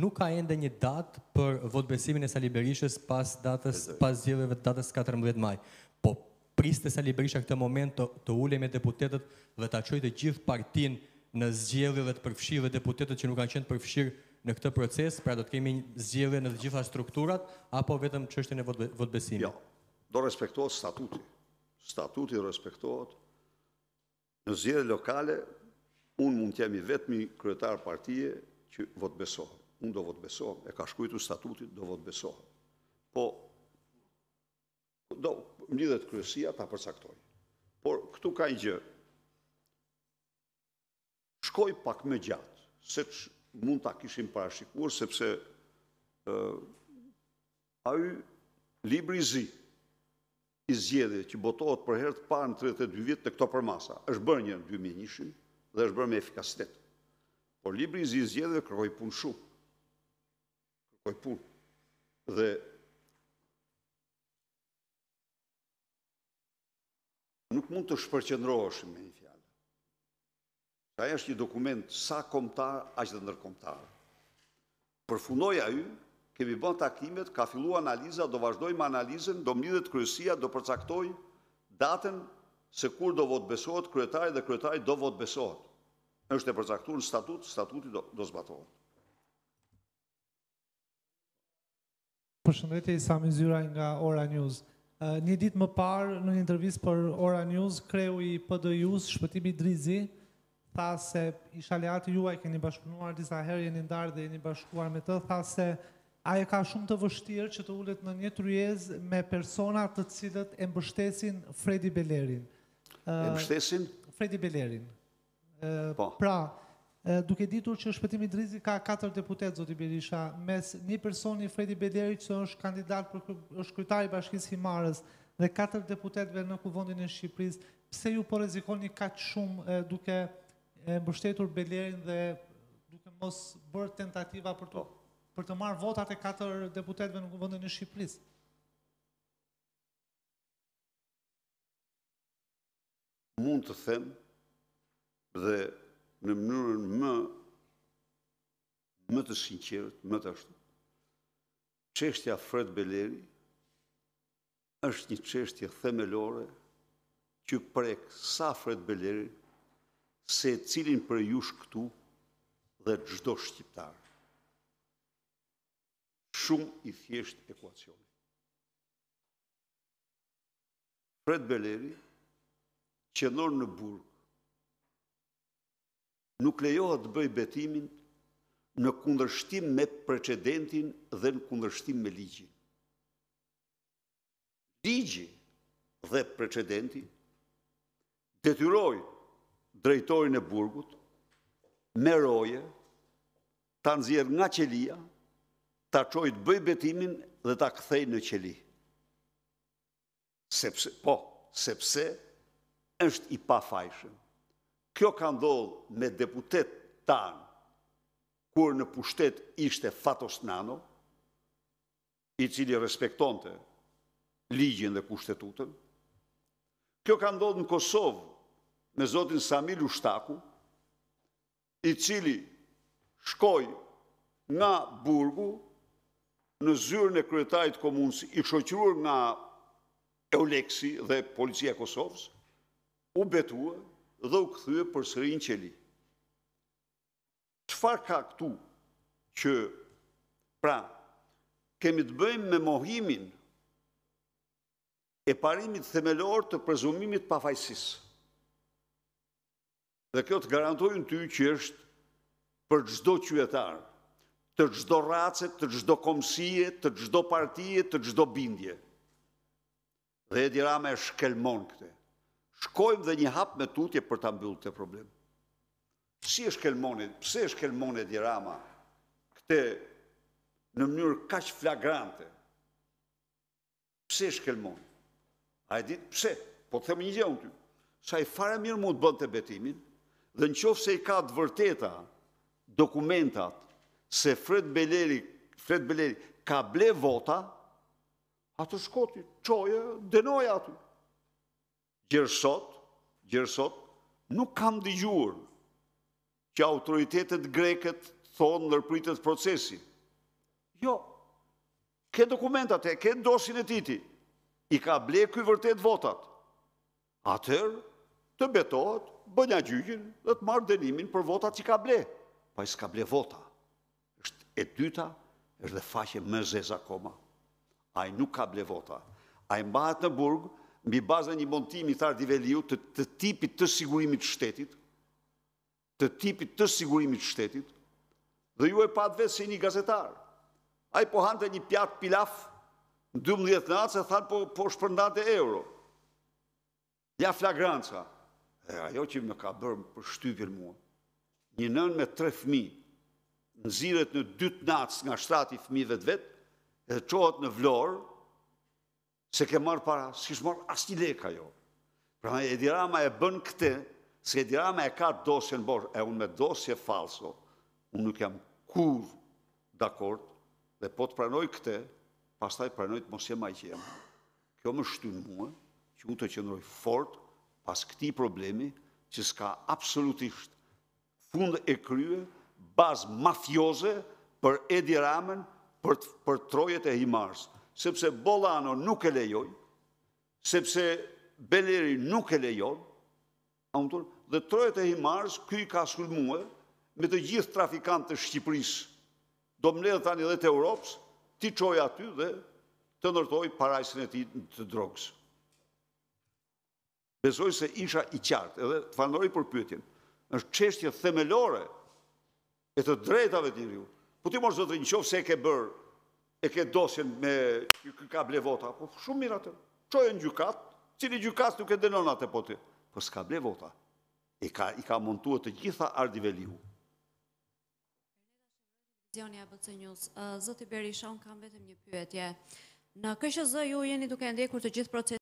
nuk ka ende një datë për votë besimin e Sali Berishës pas datës, pas zjedhjeve datës 14 maj. Po priste Sali Berisha këtë moment të, të ule me deputetet dhe të aqoj të gjithë partin në zgjedhje dhe të përfshirë dhe deputetet që nuk kanë qenë përfshirë në këtë proces, pra do të kemi zgjedhje në të gjitha strukturat, apo vetëm qështën e votë besimin? Jo, do respektohet statuti. Statuti respektohet në zgjedhje lokale, unë mund të jemi vetëmi kryetar partije që votë besohet unë do vëtë besohëm, e ka shkujtu statutit, do vëtë besohëm. Po, do, mlidhet kryesia ta përcaktoj. Por, këtu ka i gjë, shkoj pak me gjatë, se që mund ta kishim parashikur, sepse a ju libri zi i zgjedhje që botohet për herë të parë në 32 vjetë të këto përmasa, është bërë një në 2001 dhe është bërë me efikasitet. Por libri zi i zgjedhje kërkoj punë shumë kaj Dhe nuk mund të shpërqendroheshim me një fjalë. Ka është një dokument sa kombëtar, aq dhe ndërkombëtar. Përfundoi ai, kemi bën takimet, ka filluar analiza, do vazhdojmë analizën, do mlidhet kryesia, do përcaktoj datën se kur do votë besohet kryetari dhe kryetari do votë besohet. Është e përcaktuar në statut, statuti do, do zbatohet. Përshëndetje Sami Zyraj nga Ora News. Një ditë më parë në një intervistë për Ora News, kreu i PDU-s Shpëtimi Drizi tha se ish aleati juaj keni bashkunuar disa herë jeni ndarë dhe jeni bashkuar me të, tha se ajo ka shumë të vështirë që të ulet në një tryez me persona të cilët e mbështesin Fredi Belerin. E mbështesin? Fredi Belerin. Po. Pra, duke ditur që shpëtimi Drizi ka 4 deputet, zoti Berisha, mes një personi Fredi Bederi që është kandidat për është kryetar i Bashkisë Himarës dhe 4 deputetëve në kuvendin e Shqipërisë, pse ju po rrezikoni kaq shumë duke mbështetur Belerin dhe duke mos bërë tentativa për të për të marrë votat e 4 deputetëve në kuvendin e Shqipërisë? Mund të them dhe në mënyrën më më të sinqerët, më të ashtu. Qeshtja Fred Beleri është një qeshtje themelore që prek sa Fred Beleri se cilin për jush këtu dhe gjdo shqiptar. Shumë i thjesht ekuacioni. Fred Beleri që nërë në burë nuk lejohet të bëj betimin në kundërshtim me precedentin dhe në kundërshtim me ligjin ligji dhe precedenti tyroj drejtorin e burgut me roje ta nxjerrë nga qelia, ta çojë të bëj betimin dhe ta kthejë në qeli. Sepse po, sepse është i pafajshëm. Kjo ka ndodhë me deputet tanë, kur në pushtet ishte Fatos Nano, i cili respektonte ligjin dhe pushtetutën. Kjo ka ndodhë në Kosovë, me zotin Samil Ushtaku, i cili shkoj nga burgu në zyrën e kryetajt komunës, i shoqyrur nga Euleksi dhe policia Kosovës, u betuë, dhe u këthyë për sërin qeli. Qëfar ka këtu që pra kemi të bëjmë me mohimin e parimit themelor të prezumimit pa fajsis? Dhe kjo të garantojnë ty që është për gjdo qyetarë të gjdo racet, të gjdo komësie, të gjdo partije, të gjdo bindje. Dhe e dirame e shkelmon këte shkojmë dhe një hap me tutje për të mbyllë të problem. Si është kelmonit, pëse është kelmonit i rama, këte në mënyrë kash flagrante, pëse është kelmonit? A e ditë, pëse? Po të themë një gjë unë sa i fare mirë mund bënd të betimin, dhe në qofë se i ka të vërteta dokumentat se Fred Beleri ka ble vota, Ato shkoti, qoje, denoja ato gjërësot, gjërësot, nuk kam dëgjur që autoritetet greket thonë nërpritet procesi. Jo, ke dokumentat e, ke dosin e titi, i ka ble këj vërtet votat. Atër, të betohet, bënja gjyqin dhe të marrë denimin për votat që ka ble. Pa po i s'ka ble vota. Êshtë e dyta, është dhe faqe më zezakoma. akoma. A i nuk ka ble vota. A i mbahet në burgë, mbi bazë një montimi të ardiveliu të, të tipit të sigurimit shtetit, të tipit të sigurimit shtetit, dhe ju e pat vetë si një gazetar. A i po hante një pjatë pilaf, 12 në 12 natës e po, po shpërndate euro. Ja flagranca. E ajo që më ka bërë për shtypjën mua, një nën me tre fmi, nëziret në dytë natës nga shtrati fmi vetë vetë, edhe qohët në vlorë, se ke marë para, s'ki shmarë asti leka jo. Pra në edirama e bën këte, se edirama e ka dosje në borë, e unë me dosje falso, unë nuk jam kur dakord, dhe po të pranoj këte, pas taj pranoj të mos e ma gjemë. Kjo më shtu në muë, që unë të qëndroj fort, pas këti problemi, që s'ka absolutisht fund e krye, bazë mafioze për edirame, për trojet e himarës sepse Bolano nuk e lejoj, sepse Beleri nuk e lejoj, dhe trojët e himarës, këj ka sulmue, me të gjithë trafikantë të Shqipëris, do mledhe tani dhe të Europës, ti qoj aty dhe të nërtoj parajsin e ti të drogës. Besoj se isha i qartë, edhe të fanori për pyetjen, është qeshtje themelore e të drejtave të njëriu, po ti mos dhe të një qofë se e ke bërë e ke dosjen me ka ble vota, po shumë mirë atë. Çoje në gjykat, cili gjykat nuk e denon atë po ti. Po s'ka ble vota. I ka i ka montuar të gjitha Ardiveliu. Televizioni ABC News. Uh, Zoti Berishon kam vetëm një pyetje. Në KSZ ju jeni duke ndjekur të gjithë procesin